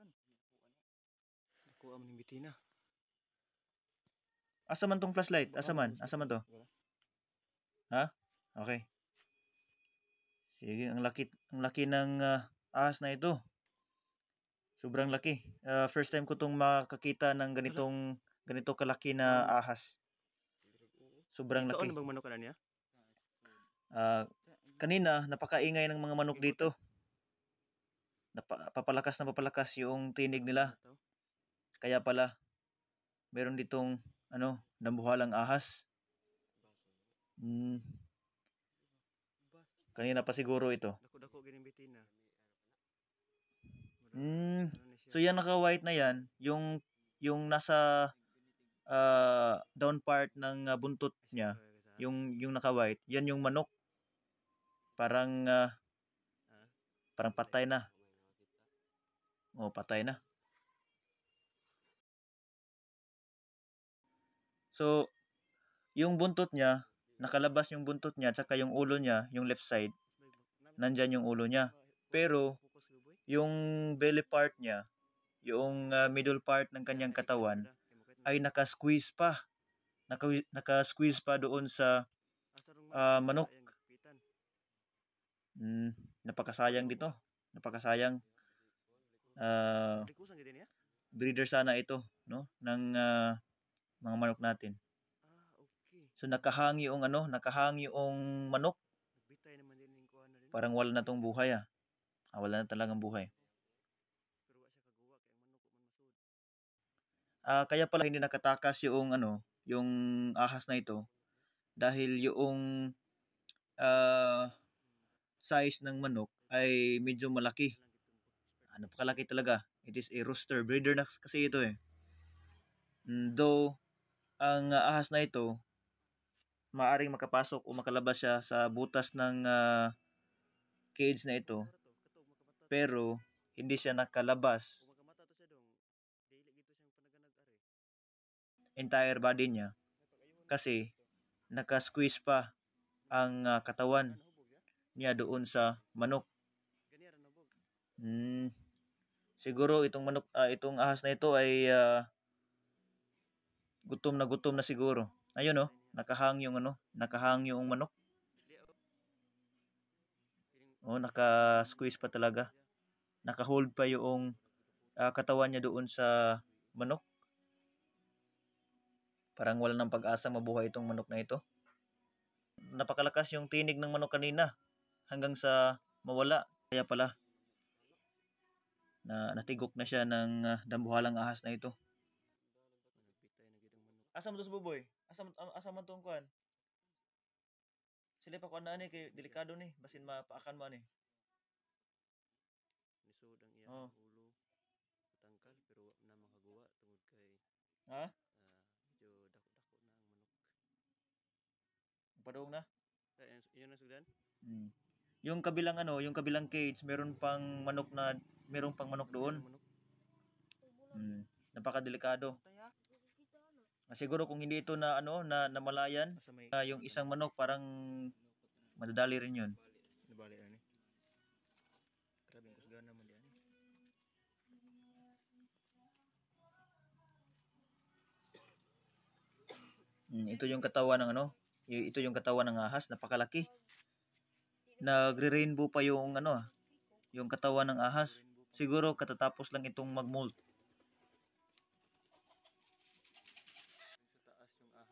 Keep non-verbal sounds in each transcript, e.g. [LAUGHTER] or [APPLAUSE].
Tan, nakuha man yung bitina. Asa man tong flashlight? Asa man? Asa man to? Ha? Okay. Sige, ang laki, ang laki ng uh, ahas na ito. Sobrang laki. Uh, first time ko tong makakita ng ganitong ganito kalaki na ahas. Sobrang laki. ano bang manok na niya? Uh, kanina, napakaingay ng mga manok dito papalakas na papalakas yung tinig nila. Kaya pala, meron ditong, ano, dambuhalang ahas. Mm. Kanina pa siguro ito. dako hmm. ano So yan naka-white na yan, yung yung nasa uh, down part ng uh, buntot niya, yung yung naka-white, yan yung manok. Parang uh, parang patay na. O, patay na. So, yung buntot niya, nakalabas yung buntot niya, tsaka yung ulo niya, yung left side, nandyan yung ulo niya. Pero, yung belly part niya, yung uh, middle part ng kanyang katawan, ay naka-squeeze pa. Naka, naka-squeeze pa doon sa uh, manok. Mm, napakasayang dito. Napakasayang uh, breeder sana ito no ng uh, mga manok natin. Ah, so nakahangi yung ano, nakahangi yung manok. Parang wala na tong buhay ah. ah wala na talagang buhay. Ah, kaya pala hindi nakatakas yung ano, yung ahas na ito dahil yung uh, size ng manok ay medyo malaki napakalaki ano talaga. It is a rooster. Breeder na kasi ito eh. Hmm, though, ang uh, ahas na ito, maaring makapasok o makalabas siya sa butas ng uh, cage na ito. Pero, hindi siya nakalabas. Entire body niya. Kasi, naka-squeeze pa ang uh, katawan niya doon sa manok. Mm, Siguro itong manok uh, itong ahas na ito ay uh, gutom na gutom na siguro. Ayun oh, nakahang yung ano, nakahang yung manok. Oh, naka-squeeze pa talaga. Naka-hold pa yung uh, katawan niya doon sa manok. Parang wala nang pag-asa mabuhay itong manok na ito. Napakalakas yung tinig ng manok kanina hanggang sa mawala. Kaya pala na natigok na siya ng uh, dambuhalang ahas na ito. Asa mo to sa buboy? Asa mo ah, asa man tong kuan? Sila pa kuan na ni kay delikado ni, basin mapaakan mo ni. Nisod ang iya oh. ulo tangkal pero wa na makagawa tungod kay Ha? Ah, medyo uh, dako-dako na ang manok. Padung na? Ayun eh, na sugdan. Mm. Yung kabilang ano, yung kabilang cage, meron pang manok na mayroong pang manok doon. Hmm, napakadelikado. Ah, siguro kung hindi ito na ano na namalayan, uh, yung isang manok parang madadali rin 'yun. Nabali ani. Eh. Grabe ang gana mo diyan. Mm, ito yung katawan ng ano, ito yung katawan ng ahas, napakalaki. Nagre-rainbow pa yung ano, ah, yung katawan ng ahas. Siguro katatapos lang itong mag-molt.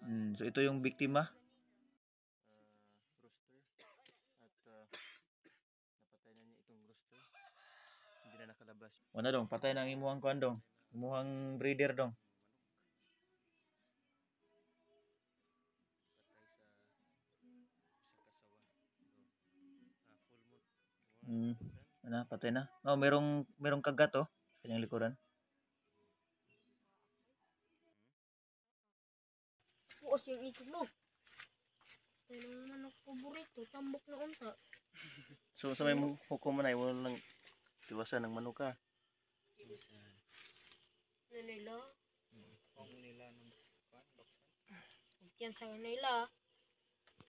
Mm, so ito yung biktima. Uh, rooster. At uh, napatay na niya itong rooster. Hindi na nakalabas. Wala dong, patay na ang imuhang kuan dong. Imuhang breeder dong. Mm. Ano, patay na. Oh, merong merong kagat oh. Kanyang likuran. Bukas yung ikot mo. Tayo naman ang paborito. Tambok na unta. [LAUGHS] so, sa may hukom mo na, wala lang tiwasan ng manuka. Ah. Tiwasan. Na nila? Hmm. nila ng baksan. Huwag yan sa nila.